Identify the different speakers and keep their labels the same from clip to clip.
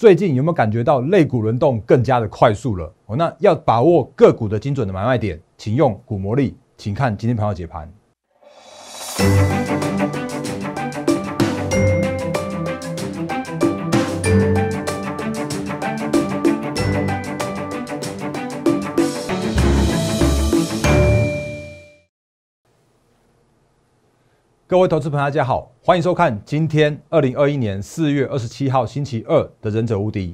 Speaker 1: 最近有没有感觉到类股轮动更加的快速了？哦，那要把握个股的精准的买卖点，请用股魔力，请看今天朋友解盘。各位投资朋友，大家好，欢迎收看今天二零二一年四月二十七号星期二的《忍者无敌》，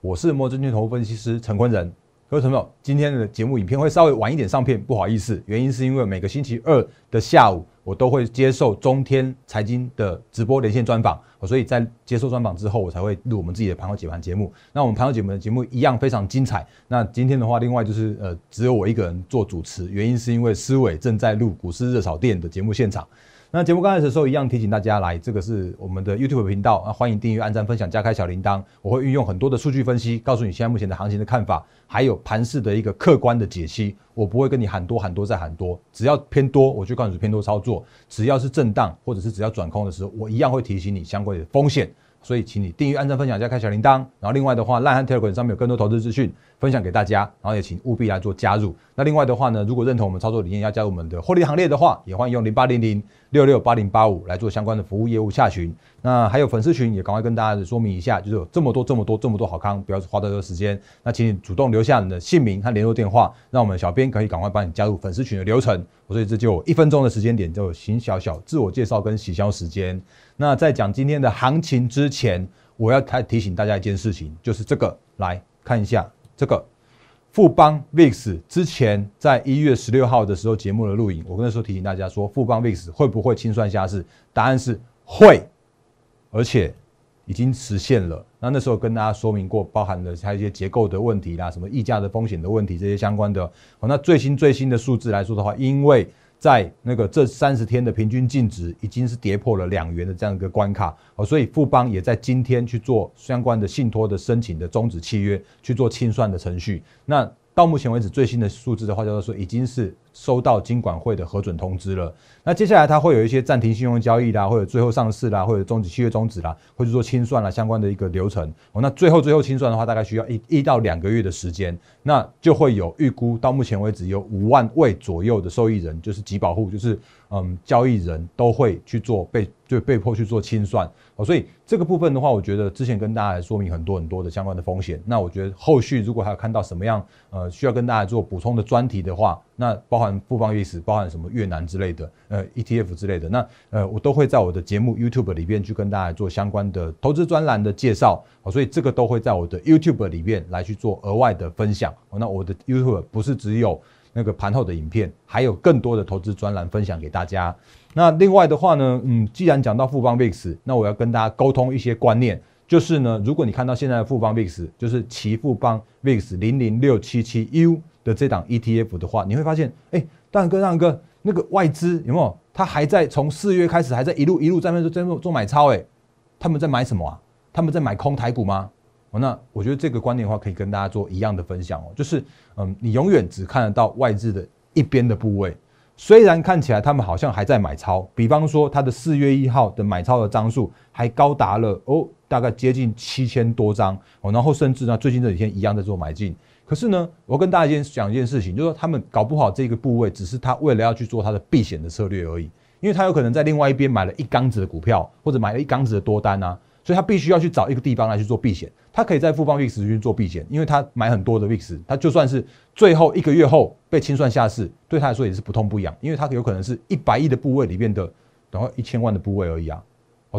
Speaker 1: 我是摩证券投分析师陈坤仁。各位朋友，今天的节目影片会稍微晚一点上片，不好意思，原因是因为每个星期二的下午，我都会接受中天财经的直播连线专访，所以在接受专访之后，我才会录我们自己的盘后解盘节目。那我们盘后解盘的节目一样非常精彩。那今天的话，另外就是呃，只有我一个人做主持，原因是因为思伟正在录《股市热炒店》的节目现场。那节目刚开始的时候，一样提醒大家来，这个是我们的 YouTube 频道，啊，欢迎订阅、按赞、分享、加开小铃铛。我会运用很多的数据分析，告诉你现在目前的行情的看法，还有盘势的一个客观的解析。我不会跟你喊多喊多再喊多，只要偏多，我就告诉你偏多操作；只要是震荡或者是只要转空的时候，我一样会提醒你相关的风险。所以，请你订阅、按赞、分享一下、开小铃铛。然后，另外的话，赖汉 Telegram 上面有更多投资资讯分享给大家。然后，也请务必来做加入。那另外的话呢，如果认同我们操作理念，要加入我们的获利行列的话，也欢迎用零八零零六六八零八五来做相关的服务业务下询。那还有粉丝群，也赶快跟大家说明一下，就是有这么多、这么多、这么多好康，不要花太多时间。那请你主动留下你的姓名和联络电话，让我们小编可以赶快帮你加入粉丝群的流程。我所以这就一分钟的时间点，就行小小自我介绍跟洗消时间。那在讲今天的行情之前，我要提提醒大家一件事情，就是这个来看一下这个富邦 VIX 之前在一月十六号的时候节目的录影，我那时候提醒大家说富邦 VIX 会不会清算下市，答案是会，而且已经实现了。那那时候跟大家说明过，包含了它一些结构的问题啦，什么溢价的风险的问题，这些相关的。那最新最新的数字来说的话，因为在那个这三十天的平均净值已经是跌破了两元的这样一个关卡啊，所以富邦也在今天去做相关的信托的申请的终止契约，去做清算的程序。那到目前为止最新的数字的话，叫做说已经是。收到金管会的核准通知了，那接下来它会有一些暂停信用交易啦，或者最后上市啦，或者终止契约终止啦，或者做清算啦相关的一个流程。哦，那最后最后清算的话，大概需要一一到两个月的时间，那就会有预估到目前为止有五万位左右的受益人，就是集保户，就是嗯交易人都会去做被就被迫去做清算。哦，所以这个部分的话，我觉得之前跟大家来说明很多很多的相关的风险。那我觉得后续如果还有看到什么样呃需要跟大家做补充的专题的话，那包含富邦 VIX，包含什么越南之类的，呃 ETF 之类的，那呃我都会在我的节目 YouTube 里边去跟大家做相关的投资专栏的介绍，所以这个都会在我的 YouTube 里面来去做额外的分享。那我的 YouTube 不是只有那个盘后的影片，还有更多的投资专栏分享给大家。那另外的话呢，嗯，既然讲到富邦 VIX，那我要跟大家沟通一些观念，就是呢，如果你看到现在的富邦 VIX，就是齐富邦 VIX 零零六七七 U。的这档 ETF 的话，你会发现，哎，大哥大哥，那个外资有没有？他还在从四月开始，还在一路一路在那做做买超，哎，他们在买什么啊？他们在买空台股吗？哦，那我觉得这个观点的话，可以跟大家做一样的分享哦，就是，嗯，你永远只看得到外资的一边的部位，虽然看起来他们好像还在买超，比方说他的四月一号的买超的张数还高达了哦。大概接近七千多张，哦，然后甚至呢，最近这几天一样在做买进。可是呢，我跟大家先讲一件事情，就是说他们搞不好这个部位，只是他为了要去做他的避险的策略而已，因为他有可能在另外一边买了一缸子的股票，或者买了一缸子的多单啊，所以他必须要去找一个地方来去做避险。他可以在富邦 VIX 去做避险，因为他买很多的 VIX，他就算是最后一个月后被清算下市，对他来说也是不痛不痒，因为他有可能是一百亿的部位里面的然后一千万的部位而已啊。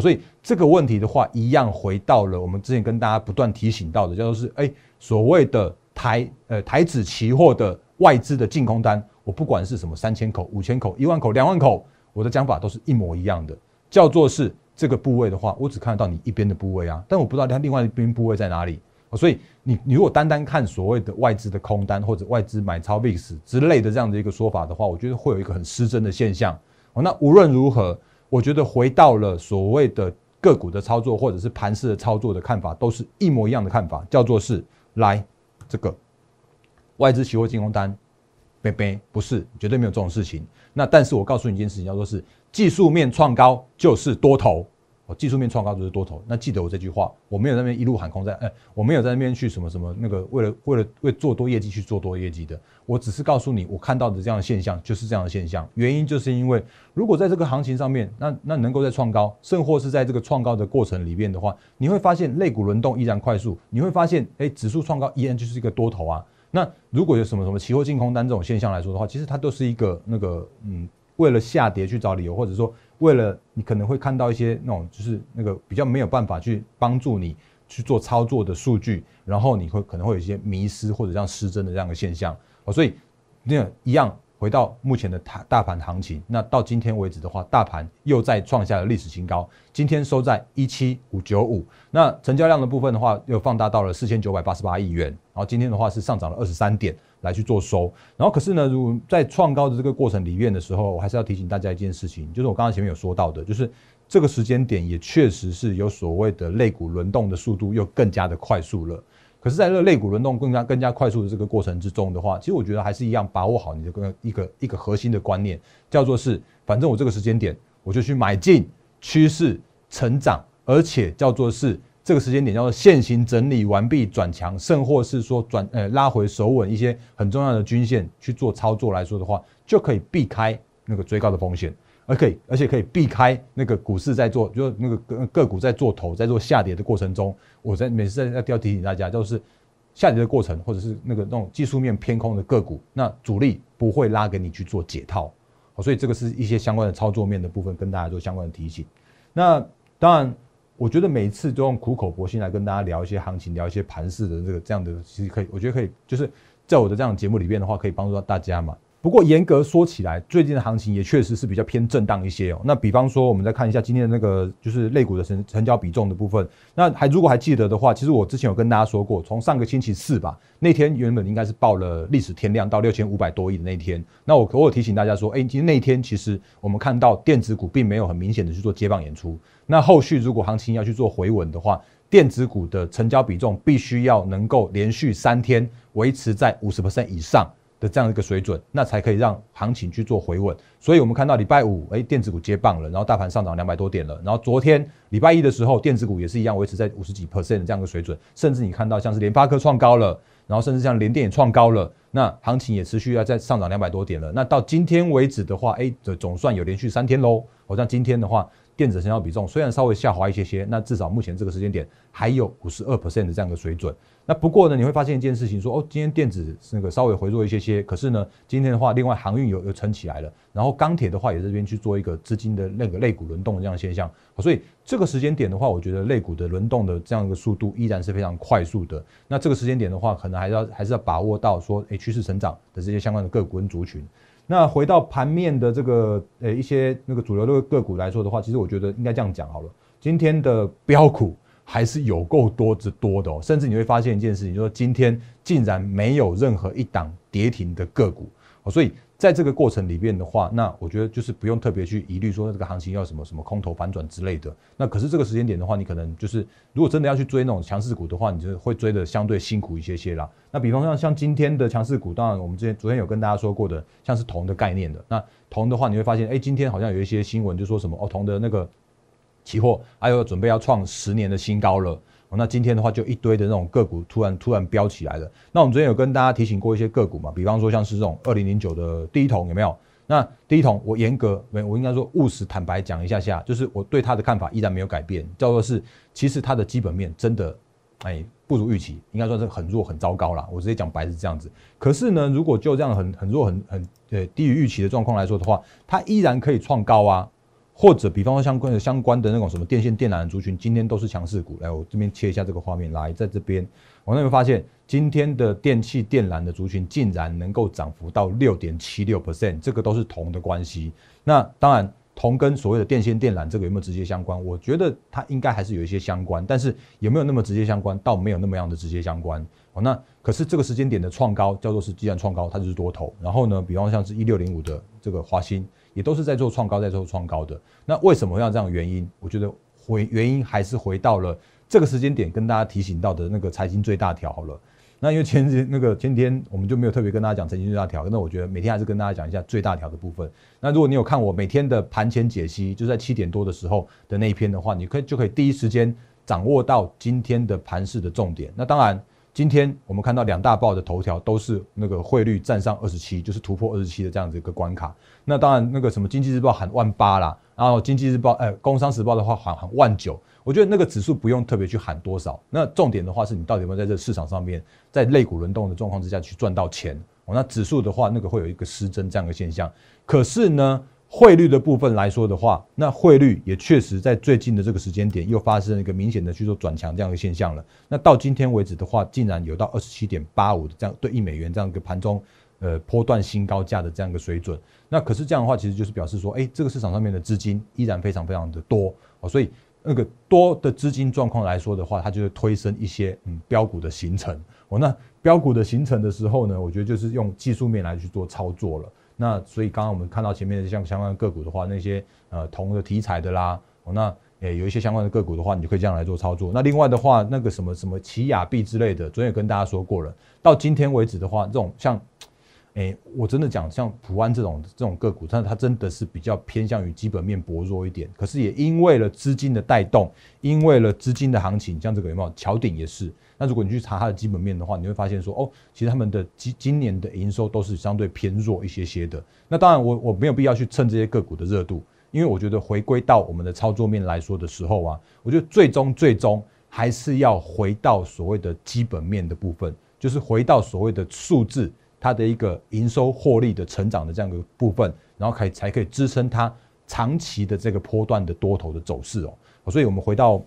Speaker 1: 所以这个问题的话，一样回到了我们之前跟大家不断提醒到的，叫做是，哎，所谓的台呃台指期货的外资的净空单，我不管是什么三千口、五千口、一万口、两万口，我的讲法都是一模一样的，叫做是这个部位的话，我只看到你一边的部位啊，但我不知道它另外一边部位在哪里，所以你你如果单单看所谓的外资的空单或者外资买超 VIX 之类的这样的一个说法的话，我觉得会有一个很失真的现象。哦，那无论如何。我觉得回到了所谓的个股的操作，或者是盘式的操作的看法，都是一模一样的看法，叫做是来这个外资期货进攻单，别别，不是，绝对没有这种事情。那但是我告诉你一件事情，叫做是技术面创高就是多头。技术面创高就是多头，那记得我这句话，我没有在那边一路喊空在，哎，我没有在那边去什么什么那个，为了为了为做多业绩去做多业绩的，我只是告诉你，我看到的这样的现象就是这样的现象，原因就是因为如果在这个行情上面，那那能够在创高，甚或是在这个创高的过程里面的话，你会发现类股轮动依然快速，你会发现，哎，指数创高依然就是一个多头啊，那如果有什么什么期货净空单这种现象来说的话，其实它都是一个那个，嗯，为了下跌去找理由，或者说。为了你可能会看到一些那种就是那个比较没有办法去帮助你去做操作的数据，然后你会可能会有一些迷失或者像失真的这样的现象。哦，所以那一样回到目前的大大盘行情，那到今天为止的话，大盘又在创下了历史新高，今天收在一七五九五，那成交量的部分的话又放大到了四千九百八十八亿元，然后今天的话是上涨了二十三点。来去做收，然后可是呢，如果在创高的这个过程里面的时候，我还是要提醒大家一件事情，就是我刚刚前面有说到的，就是这个时间点也确实是有所谓的类股轮动的速度又更加的快速了。可是在这个类股轮动更加更加快速的这个过程之中的话，其实我觉得还是一样，把握好你的一个一个一个核心的观念，叫做是，反正我这个时间点我就去买进趋势成长，而且叫做是。这个时间点叫做现行整理完毕转强，甚或是说转呃拉回首稳一些很重要的均线去做操作来说的话，就可以避开那个追高的风险，而可以而且可以避开那个股市在做，就那个个股在做头在做下跌的过程中，我在每次在要提醒大家，就是下跌的过程或者是那个那种技术面偏空的个股，那主力不会拉给你去做解套，所以这个是一些相关的操作面的部分跟大家做相关的提醒。那当然。我觉得每次都用苦口婆心来跟大家聊一些行情，聊一些盘势的这个这样的，其实可以，我觉得可以，就是在我的这样节目里面的话，可以帮助到大家嘛。不过严格说起来，最近的行情也确实是比较偏震荡一些哦。那比方说，我们再看一下今天的那个就是类股的成成交比重的部分。那还如果还记得的话，其实我之前有跟大家说过，从上个星期四吧，那天原本应该是报了历史天量到六千五百多亿的那天。那我我有提醒大家说，哎，其实那天其实我们看到电子股并没有很明显的去做接棒演出。那后续如果行情要去做回稳的话，电子股的成交比重必须要能够连续三天维持在五十以上。的这样一个水准，那才可以让行情去做回稳。所以我们看到礼拜五，哎，电子股接棒了，然后大盘上涨两百多点了。然后昨天礼拜一的时候，电子股也是一样维持在五十几 percent 这样的水准。甚至你看到像是联发科创高了，然后甚至像联电也创高了，那行情也持续要在上涨两百多点了。那到今天为止的话，哎，总算有连续三天喽。好像今天的话。电子成交比重虽然稍微下滑一些些，那至少目前这个时间点还有五十二的这样的水准。那不过呢，你会发现一件事情，说哦，今天电子那个稍微回落一些些，可是呢，今天的话，另外航运又又撑起来了，然后钢铁的话也这边去做一个资金的那个肋骨轮动的这样现象。所以这个时间点的话，我觉得肋骨的轮动的这样一个速度依然是非常快速的。那这个时间点的话，可能还是要还是要把握到说，哎，趋势成长的这些相关的个股跟族群。那回到盘面的这个呃一些那个主流的个股来说的话，其实我觉得应该这样讲好了。今天的标股还是有够多之多的哦，甚至你会发现一件事情，就是今天竟然没有任何一档跌停的个股哦，所以。在这个过程里面的话，那我觉得就是不用特别去疑虑说这个行情要什么什么空头反转之类的。那可是这个时间点的话，你可能就是如果真的要去追那种强势股的话，你就会追的相对辛苦一些些啦。那比方说像今天的强势股，当然我们之前昨天有跟大家说过的，像是铜的概念的。那铜的话，你会发现，哎，今天好像有一些新闻就说什么哦，铜的那个期货还有准备要创十年的新高了。那今天的话，就一堆的那种个股突然突然飙起来了。那我们昨天有跟大家提醒过一些个股嘛？比方说像是这种二零零九的第一桶有没有？那第一桶我严格没，我应该说务实坦白讲一下下，就是我对它的看法依然没有改变，叫做是其实它的基本面真的哎不如预期，应该算是很弱很糟糕啦。我直接讲白是这样子。可是呢，如果就这样很很弱很很呃低于预期的状况来说的话，它依然可以创高啊。或者比方说相关的相关的那种什么电线电缆的族群，今天都是强势股。来，我这边切一下这个画面，来，在这边我那边发现今天的电器电缆的族群竟然能够涨幅到六点七六 percent，这个都是铜的关系。那当然，铜跟所谓的电线电缆这个有没有直接相关？我觉得它应该还是有一些相关，但是有没有那么直接相关？倒没有那么样的直接相关。哦，那可是这个时间点的创高叫做是既然创高，它就是多头。然后呢，比方像是一六零五的这个华鑫。也都是在做创高，在做创高的。那为什么要这样？原因，我觉得回原因还是回到了这个时间点，跟大家提醒到的那个财经最大条好了。那因为前几那个前天我们就没有特别跟大家讲财经最大条，那我觉得每天还是跟大家讲一下最大条的部分。那如果你有看我每天的盘前解析，就在七点多的时候的那一篇的话，你可以就可以第一时间掌握到今天的盘市的重点。那当然。今天我们看到两大报的头条都是那个汇率站上二十七，就是突破二十七的这样子一个关卡。那当然，那个什么《经济日报》喊万八啦，然后《经济日报》哎，《工商时报》的话喊喊万九。我觉得那个指数不用特别去喊多少。那重点的话是你到底有有在这市场上面，在肋骨轮动的状况之下去赚到钱。那指数的话，那个会有一个失真这样的现象。可是呢？汇率的部分来说的话，那汇率也确实在最近的这个时间点又发生一个明显的去做转强这样一现象了。那到今天为止的话，竟然有到二十七点八五的这样对一美元这样一个盘中呃波段新高价的这样一个水准。那可是这样的话，其实就是表示说，哎，这个市场上面的资金依然非常非常的多哦。所以那个多的资金状况来说的话，它就会推升一些嗯标股的形成。哦。那标股的形成的时候呢，我觉得就是用技术面来去做操作了。那所以刚刚我们看到前面的像相关的个股的话，那些呃同的题材的啦，那诶有一些相关的个股的话，你就可以这样来做操作。那另外的话，那个什么什么奇亚币之类的，昨天也跟大家说过了。到今天为止的话，这种像。诶，我真的讲，像普安这种这种个股，但是它真的是比较偏向于基本面薄弱一点。可是也因为了资金的带动，因为了资金的行情，像这个有没有桥顶也是。那如果你去查它的基本面的话，你会发现说，哦，其实他们的今今年的营收都是相对偏弱一些些的。那当然，我我没有必要去蹭这些个股的热度，因为我觉得回归到我们的操作面来说的时候啊，我觉得最终最终还是要回到所谓的基本面的部分，就是回到所谓的数字。它的一个营收获利的成长的这样一个部分，然后可以才可以支撑它长期的这个波段的多头的走势哦。所以我们回到，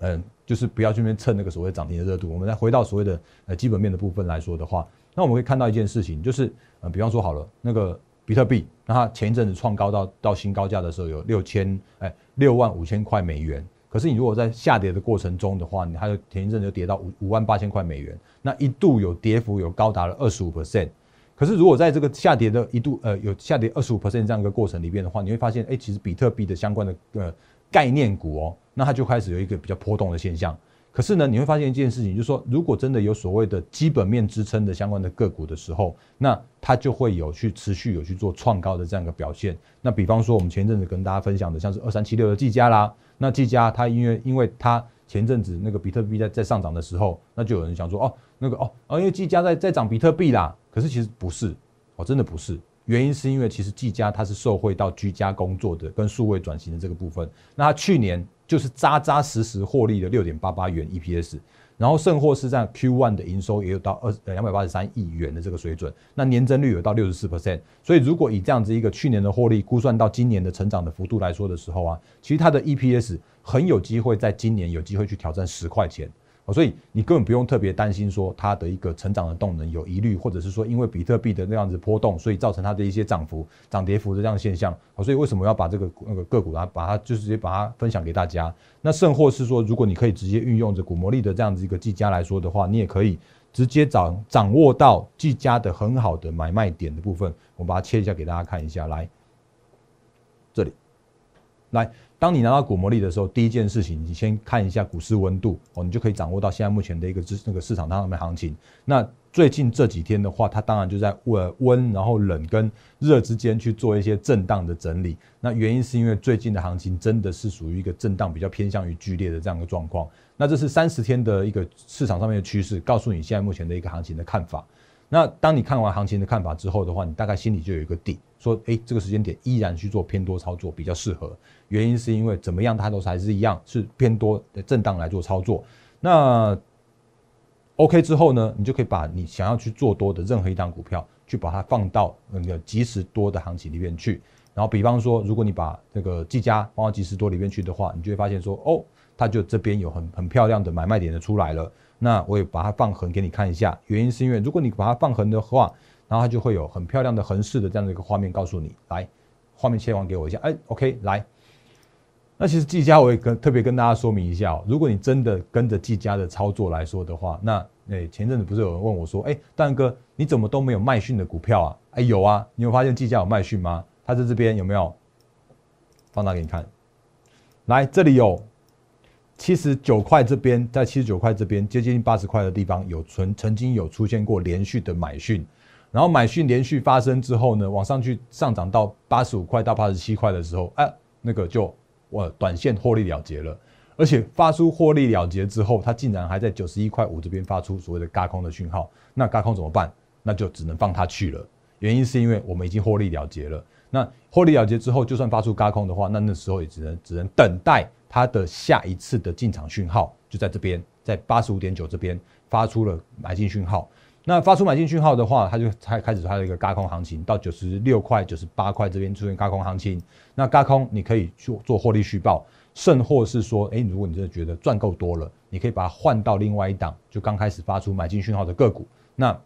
Speaker 1: 嗯，就是不要去面蹭那个所谓涨停的热度。我们再回到所谓的呃基本面的部分来说的话，那我们会看到一件事情，就是呃，比方说好了，那个比特币，那它前一阵子创高到到新高价的时候有六千哎六万五千块美元。可是你如果在下跌的过程中的话，你还有前一阵就跌到五五万八千块美元，那一度有跌幅有高达了二十五 percent。可是如果在这个下跌的一度呃有下跌二十五 percent 这样一个过程里边的话，你会发现，哎，其实比特币的相关的呃概念股哦，那它就开始有一个比较波动的现象。可是呢，你会发现一件事情，就是说，如果真的有所谓的基本面支撑的相关的个股的时候，那它就会有去持续有去做创高的这样一个表现。那比方说，我们前阵子跟大家分享的，像是二三七六的技家啦，那技家它因为因为它前阵子那个比特币在在上涨的时候，那就有人想说，哦，那个哦，因为技家在在涨比特币啦。可是其实不是，哦，真的不是。原因是因为其实技家它是受惠到居家工作的跟数位转型的这个部分。那去年。就是扎扎实实获利的六点八八元 EPS，然后圣货是在 Q1 的营收也有到二两百八十三亿元的这个水准，那年增率有到六十四 percent，所以如果以这样子一个去年的获利估算到今年的成长的幅度来说的时候啊，其实它的 EPS 很有机会在今年有机会去挑战十块钱。所以你根本不用特别担心说它的一个成长的动能有疑虑，或者是说因为比特币的那样子波动，所以造成它的一些涨幅、涨跌幅的这样现象。哦，所以为什么要把这个那个个股啊，把它就直接把它分享给大家？那甚或是说，如果你可以直接运用着股魔力的这样子一个计价来说的话，你也可以直接掌掌握到计价的很好的买卖点的部分。我把它切一下给大家看一下，来，这里，来。当你拿到股魔力的时候，第一件事情，你先看一下股市温度哦，你就可以掌握到现在目前的一个资那个市场上面行情。那最近这几天的话，它当然就在温温，然后冷跟热之间去做一些震荡的整理。那原因是因为最近的行情真的是属于一个震荡比较偏向于剧烈的这样一个状况。那这是三十天的一个市场上面的趋势，告诉你现在目前的一个行情的看法。那当你看完行情的看法之后的话，你大概心里就有一个底，说哎，这个时间点依然去做偏多操作比较适合。原因是因为怎么样，它都还是一样是偏多的震荡来做操作。那 OK 之后呢，你就可以把你想要去做多的任何一档股票，去把它放到那个及时多的行情里面去。然后，比方说，如果你把这个技嘉放到及时多里面去的话，你就会发现说，哦，它就这边有很很漂亮的买卖点的出来了。那我也把它放横给你看一下，原因是因为如果你把它放横的话，然后它就会有很漂亮的横式的这样的一个画面告诉你。来，画面切换给我一下。哎，OK，来。那其实技嘉我也跟特别跟大家说明一下哦，如果你真的跟着技嘉的操作来说的话，那诶前阵子不是有人问我说，哎，蛋哥你怎么都没有麦讯的股票啊？哎，有啊，你有发现技嘉有麦讯吗？他在这边有没有放大给你看？来，这里有。七十九块这边，在七十九块这边接近八十块的地方，有存，曾经有出现过连续的买讯，然后买讯连续发生之后呢，往上去上涨到八十五块到八十七块的时候，哎，那个就我短线获利了结了。而且发出获利了结之后，它竟然还在九十一块五这边发出所谓的嘎空的讯号，那嘎空怎么办？那就只能放它去了。原因是因为我们已经获利了结了。那获利了结之后，就算发出嘎空的话，那那时候也只能只能等待。它的下一次的进场讯号就在这边，在八十五点九这边发出了买进讯号。那发出买进讯号的话，它就才开始它的一个高空行情，到九十六块、九十八块这边出现高空行情。那高空你可以去做获利续报，甚或是说，哎，如果你真的觉得赚够多了，你可以把它换到另外一档，就刚开始发出买进讯号的个股。那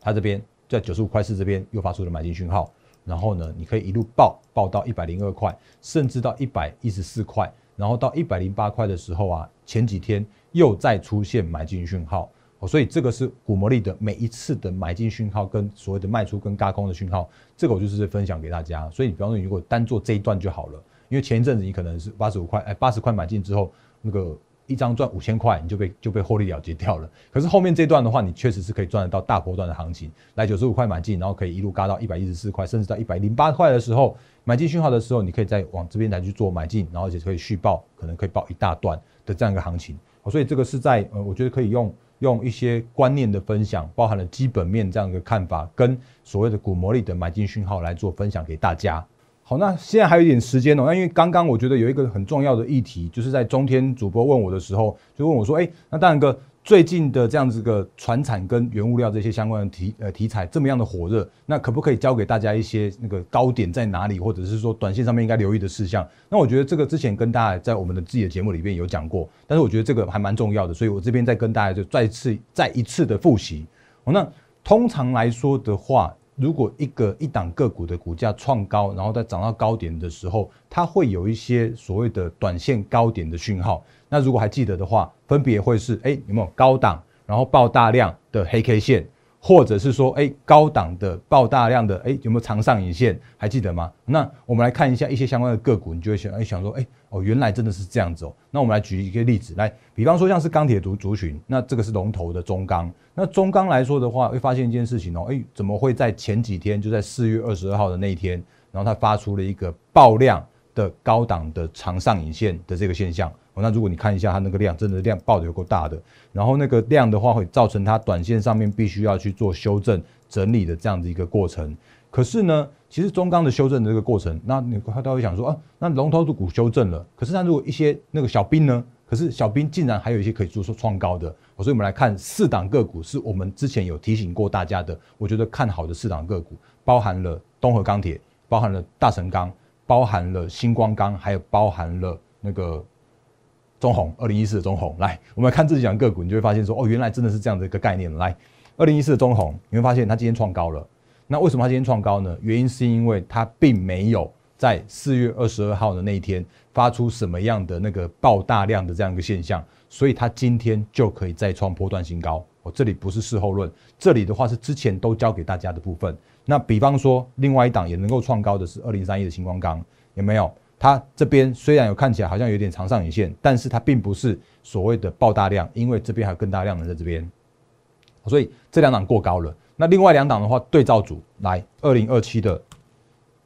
Speaker 1: 它这边在九十五块四这边又发出了买进讯号。然后呢，你可以一路爆爆到一百零二块，甚至到一百一十四块，然后到一百零八块的时候啊，前几天又再出现买进讯号，所以这个是古魔力的每一次的买进讯号跟所谓的卖出跟轧空的讯号，这个我就是分享给大家。所以你比方说，你如果单做这一段就好了，因为前一阵子你可能是八十五块，哎，八十块买进之后那个。一张赚五千块，你就被就被获利了结掉了。可是后面这段的话，你确实是可以赚得到大波段的行情，来九十五块买进，然后可以一路嘎到一百一十四块，甚至到一百零八块的时候，买进讯号的时候，你可以再往这边来去做买进，然后就可以续报，可能可以报一大段的这样一个行情。所以这个是在呃，我觉得可以用用一些观念的分享，包含了基本面这样一个看法，跟所谓的股魔力的买进讯号来做分享给大家。好，那现在还有一点时间哦。那因为刚刚我觉得有一个很重要的议题，就是在中天主播问我的时候，就问我说：“哎，那大然哥，最近的这样子个船产跟原物料这些相关的题呃题材这么样的火热，那可不可以教给大家一些那个高点在哪里，或者是说短线上面应该留意的事项？”那我觉得这个之前跟大家在我们的自己的节目里面有讲过，但是我觉得这个还蛮重要的，所以我这边再跟大家就再次再一次的复习。哦，那通常来说的话。如果一个一档个股的股价创高，然后再涨到高点的时候，它会有一些所谓的短线高点的讯号。那如果还记得的话，分别会是：哎，有没有高档，然后爆大量，的黑 K 线。或者是说，哎，高档的爆大量的，哎，有没有长上影线？还记得吗？那我们来看一下一些相关的个股，你就会想，哎，想说，哎，哦，原来真的是这样子哦。那我们来举一个例子，来，比方说像是钢铁族族群，那这个是龙头的中钢。那中钢来说的话，会发现一件事情哦，哎，怎么会在前几天，就在四月二十二号的那一天，然后它发出了一个爆量的高档的长上影线的这个现象。那如果你看一下它那个量，真的量报的有够大的，然后那个量的话会造成它短线上面必须要去做修正整理的这样子一个过程。可是呢，其实中钢的修正的这个过程，那你他他会想说啊，那龙头股修正了，可是那如果一些那个小兵呢，可是小兵竟然还有一些可以做出创高的。所以我们来看四档个股是我们之前有提醒过大家的，我觉得看好的四档个股包含了东河钢铁，包含了大成钢，包含了星光钢，还有包含了那个。中红，二零一四的中红，来，我们来看自己讲个股，你就会发现说，哦，原来真的是这样的一个概念。来，二零一四的中红，你会发现它今天创高了。那为什么它今天创高呢？原因是因为它并没有在四月二十二号的那一天发出什么样的那个爆大量的这样一个现象，所以它今天就可以再创波段新高。我这里不是事后论，这里的话是之前都教给大家的部分。那比方说，另外一档也能够创高的是二零三一的星光钢，有没有？它这边虽然有看起来好像有点长上影线，但是它并不是所谓的爆大量，因为这边还有更大量的在这边，所以这两档过高了。那另外两档的话，对照组来二零二七的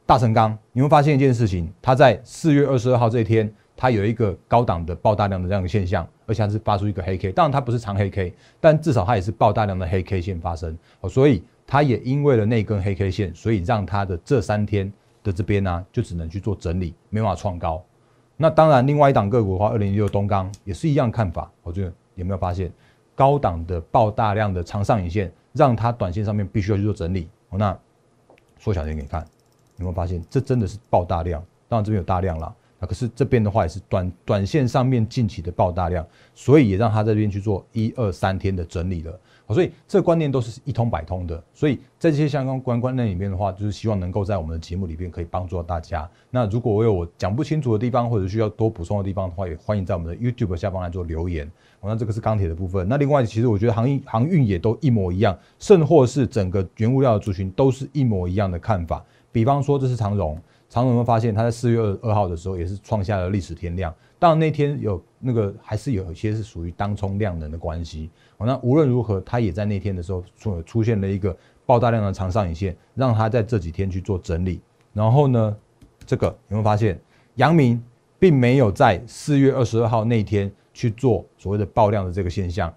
Speaker 1: 大成钢，你会发现一件事情，它在四月二十二号这一天，它有一个高档的爆大量的这样的现象，而且是发出一个黑 K，当然它不是长黑 K，但至少它也是爆大量的黑 K 线发生，所以它也因为了那根黑 K 线，所以让它的这三天。的这边呢，就只能去做整理，没办法创高。那当然，另外一档个股的话，二零一六东钢也是一样看法。我就有没有发现，高档的爆大量的长上影线，让它短线上面必须要去做整理。那缩小一点给你看，有没有发现这真的是爆大量？当然这边有大量了啊，可是这边的话也是短短线上面近期的爆大量，所以也让它这边去做一二三天的整理了。所以这观念都是一通百通的，所以在这些相关观观念里面的话，就是希望能够在我们的节目里面可以帮助到大家。那如果我有我讲不清楚的地方，或者需要多补充的地方的话，也欢迎在我们的 YouTube 下方来做留言。那这个是钢铁的部分，那另外其实我觉得航运航运也都一模一样，甚或是整个原物料的族群都是一模一样的看法。比方说这是长荣。长绒我们发现它在四月二二号的时候也是创下了历史天量。到那天有那个还是有一些是属于当冲量能的关系，好，那无论如何，他也在那天的时候出出现了一个爆大量的长上影线，让他在这几天去做整理。然后呢，这个有没有发现，杨明并没有在四月二十二号那天去做所谓的爆量的这个现象。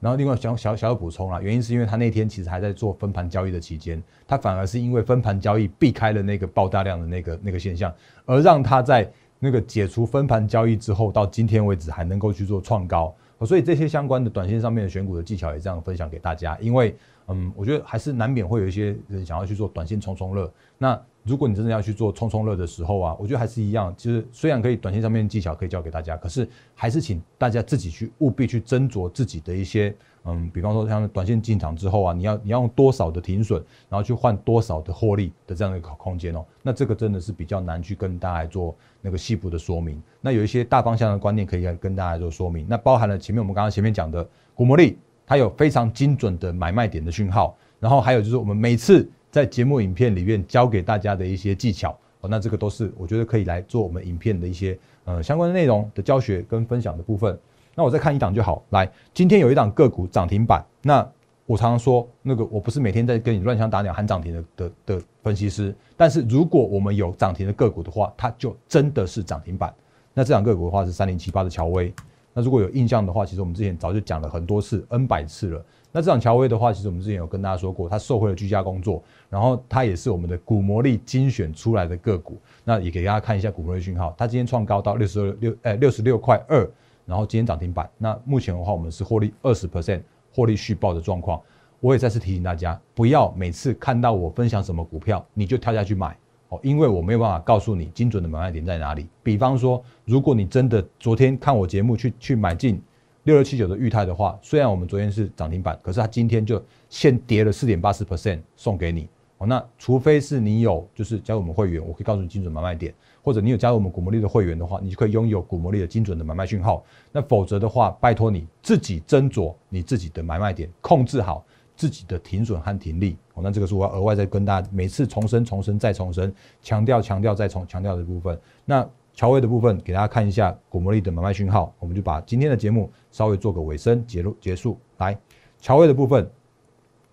Speaker 1: 然后另外想小小补充啊，原因是因为他那天其实还在做分盘交易的期间，他反而是因为分盘交易避开了那个爆大量的那个那个现象，而让他在。那个解除分盘交易之后，到今天为止还能够去做创高，所以这些相关的短线上面的选股的技巧也这样分享给大家。因为，嗯，我觉得还是难免会有一些人想要去做短线冲冲乐。那如果你真的要去做冲冲乐的时候啊，我觉得还是一样，就是虽然可以短线上面技巧可以教给大家，可是还是请大家自己去务必去斟酌自己的一些。嗯，比方说像短线进场之后啊，你要你要用多少的停损，然后去换多少的获利的这样一个空间哦，那这个真的是比较难去跟大家做那个细部的说明。那有一些大方向的观念可以跟大家做说明，那包含了前面我们刚刚前面讲的股魔力，它有非常精准的买卖点的讯号，然后还有就是我们每次在节目影片里面教给大家的一些技巧哦，那这个都是我觉得可以来做我们影片的一些呃相关的内容的教学跟分享的部分。那我再看一档就好。来，今天有一档个股涨停板。那我常常说，那个我不是每天在跟你乱枪打鸟喊涨停的的的分析师。但是如果我们有涨停的个股的话，它就真的是涨停板。那这档个股的话是三零七八的乔威。那如果有印象的话，其实我们之前早就讲了很多次，n 百次了。那这场乔威的话，其实我们之前有跟大家说过，它受惠了居家工作，然后它也是我们的股魔力精选出来的个股。那也给大家看一下股魔力讯号，它今天创高到六十二六诶六十六块二。然后今天涨停板，那目前的话，我们是获利二十 percent 获利续报的状况。我也再次提醒大家，不要每次看到我分享什么股票，你就跳下去买哦，因为我没有办法告诉你精准的买卖点在哪里。比方说，如果你真的昨天看我节目去去买进六六七九的裕泰的话，虽然我们昨天是涨停板，可是它今天就先跌了四点八十 percent 送给你。那除非是你有就是加入我们会员，我可以告诉你精准买卖点，或者你有加入我们股魔力的会员的话，你就可以拥有股魔力的精准的买卖讯号。那否则的话，拜托你自己斟酌你自己的买卖点，控制好自己的停损和停利。哦，那这个是我要额外再跟大家每次重申、重申、再重申、强调、强调、再重强调的部分。那乔威的部分，给大家看一下股魔力的买卖讯号，我们就把今天的节目稍微做个尾声结结束。来，乔威的部分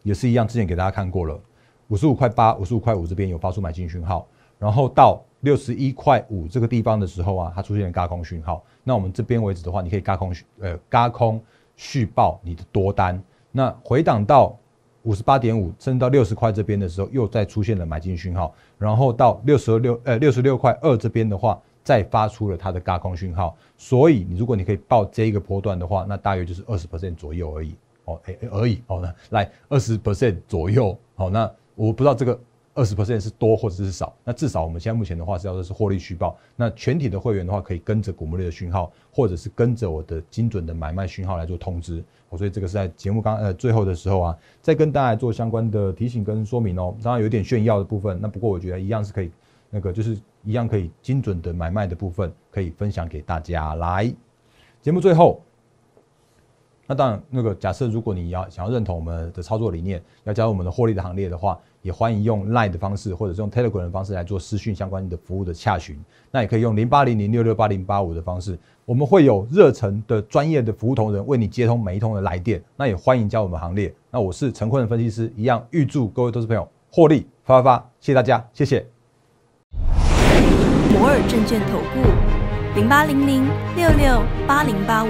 Speaker 1: 也是一样，之前给大家看过了。五十五块八，五十五块五这边有发出买进讯号，然后到六十一块五这个地方的时候啊，它出现了轧空讯号。那我们这边为止的话，你可以轧空续呃轧空续报你的多单。那回档到五十八点五，升到六十块这边的时候，又再出现了买进讯号，然后到六十六呃六十六块二这边的话，再发出了它的轧空讯号。所以你如果你可以报这一个波段的话，那大约就是二十 percent 左右而已哦，诶而已哦，那来二十 percent 左右哦，那。我不知道这个二十 percent 是多或者是少，那至少我们现在目前的话是要说是获利虚报。那全体的会员的话，可以跟着古墓丽的讯号，或者是跟着我的精准的买卖讯号来做通知。所以这个是在节目刚呃最后的时候啊，再跟大家做相关的提醒跟说明哦。当然有点炫耀的部分，那不过我觉得一样是可以，那个就是一样可以精准的买卖的部分，可以分享给大家。来，节目最后。那当然，那个假设如果你要想要认同我们的操作理念，要加入我们的获利的行列的话，也欢迎用 Line 的方式，或者是用 Telegram 的方式来做私讯相关的服务的洽询。那也可以用零八零零六六八零八五的方式，我们会有热诚的专业的服务同仁为你接通每一通的来电。那也欢迎加入我们行列。那我是陈坤的分析师，一样预祝各位投是朋友获利发发发，谢谢大家，谢谢。摩尔证券投顾零八零零六六八零八五。